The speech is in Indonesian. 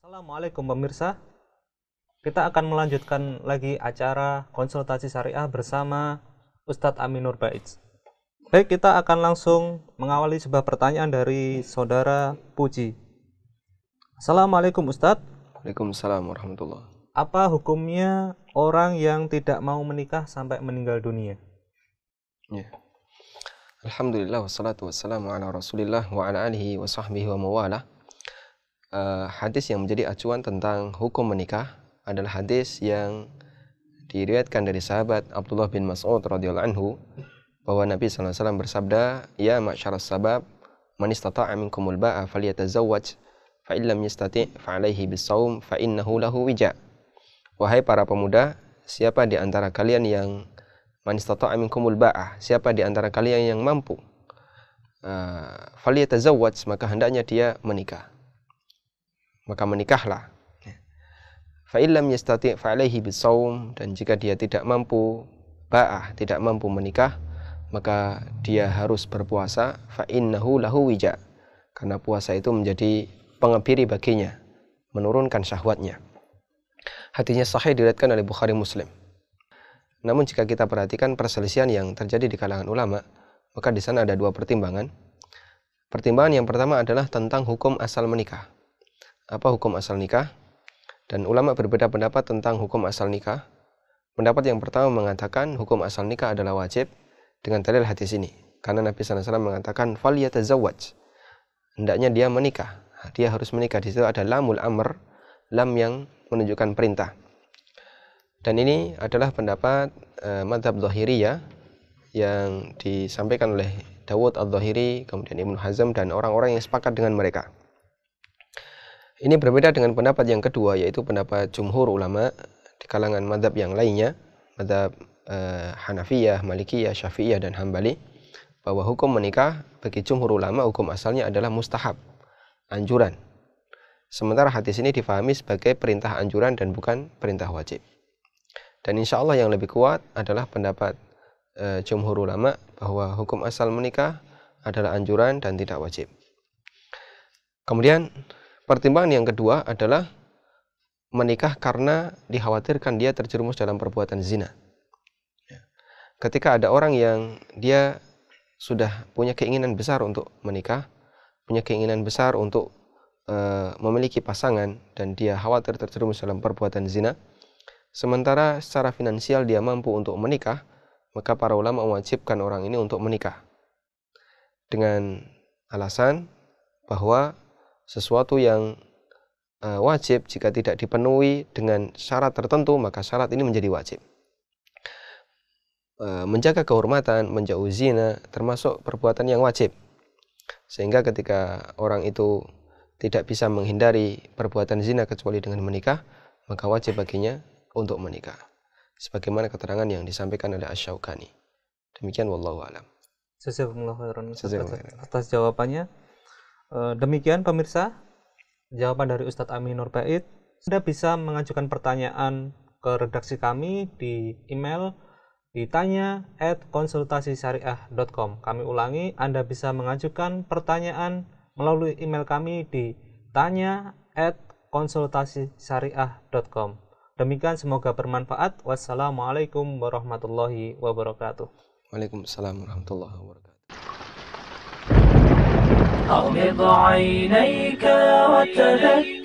Assalamualaikum pemirsa. Kita akan melanjutkan lagi acara konsultasi syariah bersama Ustadz Aminur Baiz. Baik, kita akan langsung mengawali sebuah pertanyaan dari saudara Puji. Assalamualaikum Ustadz. Waalaikumsalam warahmatullahi Apa hukumnya orang yang tidak mau menikah sampai meninggal dunia? Ya. Alhamdulillah wassalatu wassalamu ala rasulillah wa ala alihi wa sahbihi wa mawala uh, Hadis yang menjadi acuan tentang hukum menikah adalah hadis yang diriwayatkan dari sahabat Abdullah bin Mas'ud radhiyallahu anhu bahwa Nabi SAW bersabda Ya ma'syar sabab man istata'a minkumul ba'a falyatazawwaj fa illam yastati' fa alaihi bisawm fa innahu lahu wija Wahai para pemuda, siapa di antara kalian yang Man istata'a minkumul ba'ah. Siapa di antara kalian yang mampu? Uh, eh, faliyatazawwaj, maka hendaknya dia menikah. Maka menikahlah. Fa'ilam yastati' fa'alaihi bisawm dan jika dia tidak mampu ba'ah, tidak mampu menikah, maka dia harus berpuasa fa'innahu lahu wija. Karena puasa itu menjadi pengebiri baginya, menurunkan syahwatnya. Hatinya sahih diriatkan oleh Bukhari Muslim. Namun jika kita perhatikan perselisihan yang terjadi di kalangan ulama, maka di sana ada dua pertimbangan. Pertimbangan yang pertama adalah tentang hukum asal menikah. Apa hukum asal nikah? Dan ulama berbeda pendapat tentang hukum asal nikah. Pendapat yang pertama mengatakan hukum asal nikah adalah wajib dengan dalil hadis ini. Karena Nabi SAW mengatakan fal Hendaknya dia menikah. Dia harus menikah. Di situ ada lamul amr, lam yang menunjukkan perintah. Dan ini adalah pendapat uh, madhab ya, yang disampaikan oleh Dawud al-Zahiri, kemudian Ibn Hazm dan orang-orang yang sepakat dengan mereka. Ini berbeda dengan pendapat yang kedua yaitu pendapat jumhur ulama di kalangan madhab yang lainnya, madhab uh, Hanafiyah, Malikiyah, Syafi'iyah dan Hambali bahwa hukum menikah bagi jumhur ulama hukum asalnya adalah mustahab, anjuran. Sementara hadis ini difahami sebagai perintah anjuran dan bukan perintah wajib. Dan insya Allah yang lebih kuat adalah pendapat e, jumhur ulama bahwa hukum asal menikah adalah anjuran dan tidak wajib. Kemudian pertimbangan yang kedua adalah menikah karena dikhawatirkan dia terjerumus dalam perbuatan zina. Ya. Ketika ada orang yang dia sudah punya keinginan besar untuk menikah, punya keinginan besar untuk e, memiliki pasangan dan dia khawatir terjerumus dalam perbuatan zina, Sementara secara finansial dia mampu untuk menikah, maka para ulama mewajibkan orang ini untuk menikah. Dengan alasan bahwa sesuatu yang eh, wajib jika tidak dipenuhi dengan syarat tertentu, maka syarat ini menjadi wajib. Eh, menjaga kehormatan, menjauh zina, termasuk perbuatan yang wajib. Sehingga ketika orang itu tidak bisa menghindari perbuatan zina kecuali dengan menikah, maka wajib baginya untuk menikah. Sebagaimana keterangan yang disampaikan oleh Asyaukani. Demikian wallahu alam. atas jawabannya. Eh, demikian pemirsa jawaban dari Ustadz Amin Ba'it. Anda bisa mengajukan pertanyaan ke redaksi kami di email ditanya at konsultasisyariah.com Kami ulangi, Anda bisa mengajukan pertanyaan melalui email kami di tanya at konsultasisyariah.com Demikian semoga bermanfaat. Wassalamualaikum warahmatullahi wabarakatuh. Waalaikumsalam warahmatullahi wabarakatuh. أغمض عينيك وتذكر